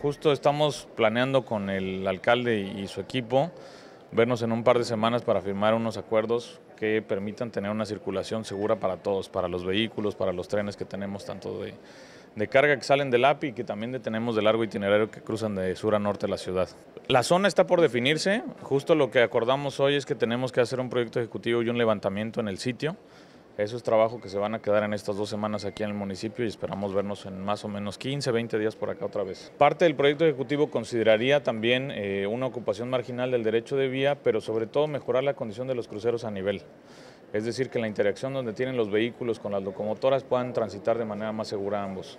Justo estamos planeando con el alcalde y su equipo vernos en un par de semanas para firmar unos acuerdos que permitan tener una circulación segura para todos, para los vehículos, para los trenes que tenemos, tanto de, de carga que salen del API y que también detenemos de largo itinerario que cruzan de sur a norte la ciudad. La zona está por definirse, justo lo que acordamos hoy es que tenemos que hacer un proyecto ejecutivo y un levantamiento en el sitio, eso es trabajo que se van a quedar en estas dos semanas aquí en el municipio y esperamos vernos en más o menos 15, 20 días por acá otra vez. Parte del proyecto ejecutivo consideraría también eh, una ocupación marginal del derecho de vía, pero sobre todo mejorar la condición de los cruceros a nivel. Es decir, que la interacción donde tienen los vehículos con las locomotoras puedan transitar de manera más segura ambos.